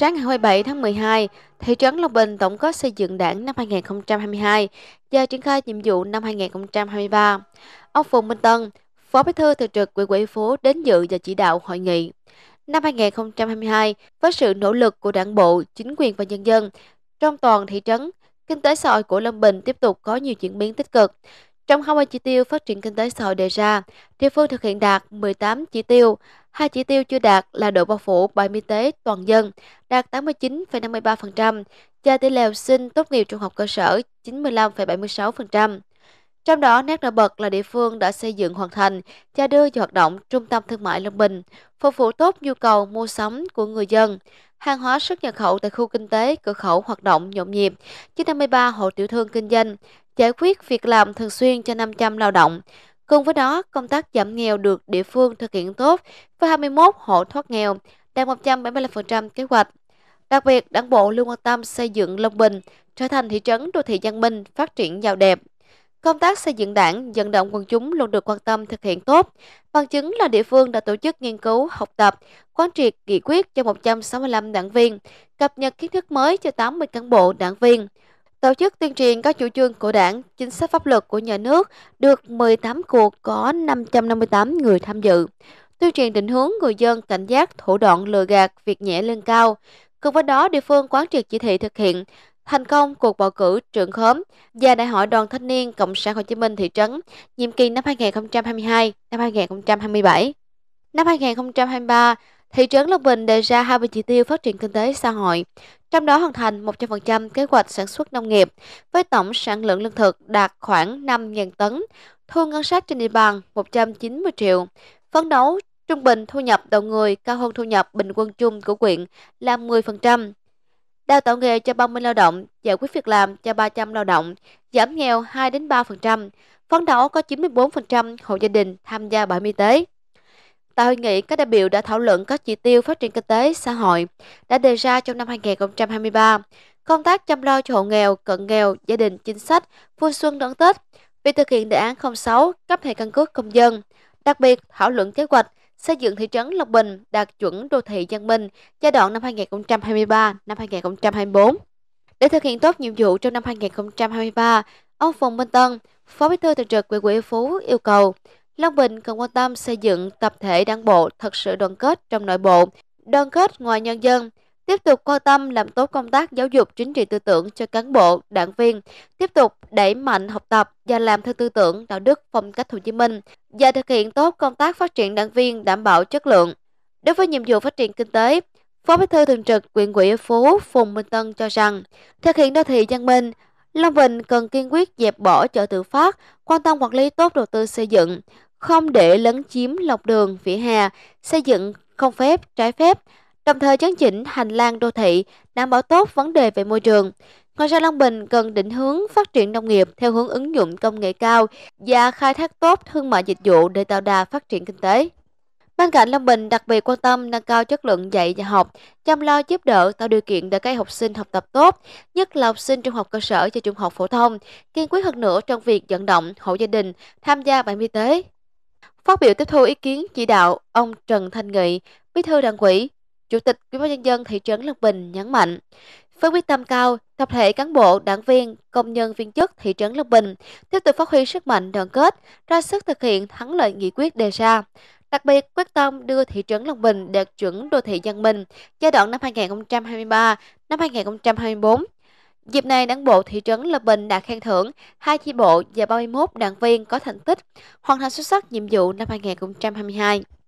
Sáng ngày 27 tháng 12, Thị trấn Long Bình tổng kết xây dựng đảng năm 2022 và triển khai nhiệm vụ năm 2023. Ông Phùng Minh Tân, Phó Bí thư Thường trực Quỹ ủy phố đến dự và chỉ đạo hội nghị. Năm 2022, với sự nỗ lực của đảng bộ, chính quyền và nhân dân, trong toàn thị trấn, kinh tế xã hội của Long Bình tiếp tục có nhiều chuyển biến tích cực. Trong 20 chỉ tiêu phát triển kinh tế xã hội đề ra, địa phương thực hiện đạt 18 chỉ tiêu, hai chỉ tiêu chưa đạt là độ bao phủ bảo hiểm y tế toàn dân đạt 89,53% và tỷ lệ học sinh tốt nghiệp trung học cơ sở 95,76%. Trong đó, nét nổi bật là địa phương đã xây dựng hoàn thành và đưa vào hoạt động trung tâm thương mại Long Bình, phục vụ tốt nhu cầu mua sắm của người dân. Hàng hóa xuất nhập khẩu tại khu kinh tế, cửa khẩu hoạt động nhộn nhịp, với hộ tiểu thương kinh doanh, giải quyết việc làm thường xuyên cho 500 lao động. Cùng với đó, công tác giảm nghèo được địa phương thực hiện tốt với 21 hộ thoát nghèo, đạt 175% kế hoạch. Đặc biệt, đảng bộ luôn quan tâm xây dựng Long Bình trở thành thị trấn đô thị văn minh, phát triển giàu đẹp. Công tác xây dựng đảng, vận động quần chúng luôn được quan tâm thực hiện tốt. Bằng chứng là địa phương đã tổ chức nghiên cứu, học tập, quán triệt nghị quyết cho 165 đảng viên, cập nhật kiến thức mới cho 80 cán bộ đảng viên. Tổ chức tuyên truyền các chủ trương của đảng, chính sách pháp luật của nhà nước được 18 cuộc có 558 người tham dự. Tuyên truyền định hướng người dân cảnh giác thủ đoạn lừa gạt, việc nhẹ lên cao. Cùng với đó, địa phương quán triệt chỉ thị thực hiện, thành công cuộc bầu cử trưởng khóm và đại hội đoàn thanh niên Cộng sản Hồ Chí Minh thị trấn nhiệm kỳ năm 2022 năm 2027. Năm 2023, thị trấn Long Bình đề ra 20 chỉ tiêu phát triển kinh tế xã hội, trong đó hoàn thành 100% kế hoạch sản xuất nông nghiệp với tổng sản lượng lương thực đạt khoảng 5.000 tấn, thu ngân sách trên địa bàn 190 triệu, phấn đấu trung bình thu nhập đầu người cao hơn thu nhập bình quân chung của quyện là 10%, đào tạo nghề cho 30 lao động, giải quyết việc làm cho 300 lao động, giảm nghèo 2 đến 3%, phấn đấu có 94% hộ gia đình tham gia bảo hiểm y tế. Tại hội nghị, các đại biểu đã thảo luận các chỉ tiêu phát triển kinh tế, xã hội đã đề ra trong năm 2023, công tác chăm lo cho hộ nghèo, cận nghèo, gia đình chính sách, vui xuân đón Tết, việc thực hiện đề án 06 cấp thẻ căn cước công dân, đặc biệt thảo luận kế hoạch xây dựng thị trấn Lộc Bình đạt chuẩn đô thị văn minh giai đoạn năm 2023 năm 2024. Để thực hiện tốt nhiệm vụ trong năm 2023, ông Phùng Minh Tân, Phó Bí thư Thường trực Quỹ Quỹ Phú yêu cầu Long Bình cần quan tâm xây dựng tập thể đảng bộ thật sự đoàn kết trong nội bộ, đoàn kết ngoài nhân dân, tiếp tục quan tâm làm tốt công tác giáo dục chính trị tư tưởng cho cán bộ, đảng viên, tiếp tục đẩy mạnh học tập và làm theo tư tưởng đạo đức phong cách Hồ Chí Minh và thực hiện tốt công tác phát triển đảng viên đảm bảo chất lượng. Đối với nhiệm vụ phát triển kinh tế, Phó Bí thư thường trực huyện ủy Phú Phùng Minh Tân cho rằng, thực hiện đô thị văn minh, Long Bình cần kiên quyết dẹp bỏ chợ tự phát, quan tâm quản lý tốt đầu tư xây dựng, không để lấn chiếm lọc đường, vỉa hè, xây dựng không phép, trái phép, đồng thời chấn chỉnh hành lang đô thị, đảm bảo tốt vấn đề về môi trường. Ngoài ra Long Bình cần định hướng phát triển nông nghiệp theo hướng ứng dụng công nghệ cao và khai thác tốt thương mại dịch vụ để tạo đà phát triển kinh tế. Bên cạnh Long Bình đặc biệt quan tâm nâng cao chất lượng dạy và học, chăm lo giúp đỡ tạo điều kiện để các học sinh học tập tốt, nhất là học sinh trung học cơ sở và trung học phổ thông, kiên quyết hơn nữa trong việc vận động hộ gia đình tham gia bảo hiểm y tế. Phát biểu tiếp thu ý kiến chỉ đạo, ông Trần Thanh Nghị, Bí thư Đảng ủy, Chủ tịch Ủy ban nhân dân thị trấn Long Bình nhấn mạnh. Với quyết tâm cao, tập thể cán bộ, đảng viên, công nhân viên chức thị trấn Long Bình tiếp tục phát huy sức mạnh đoàn kết, ra sức thực hiện thắng lợi nghị quyết đề ra. Đặc biệt, quyết tâm đưa thị trấn Long Bình đạt chuẩn đô thị dân minh giai đoạn năm 2023 năm 2024. Dịp này, Đảng bộ thị trấn Lập Bình đã khen thưởng hai chi bộ và 31 đảng viên có thành tích hoàn thành xuất sắc nhiệm vụ năm 2022.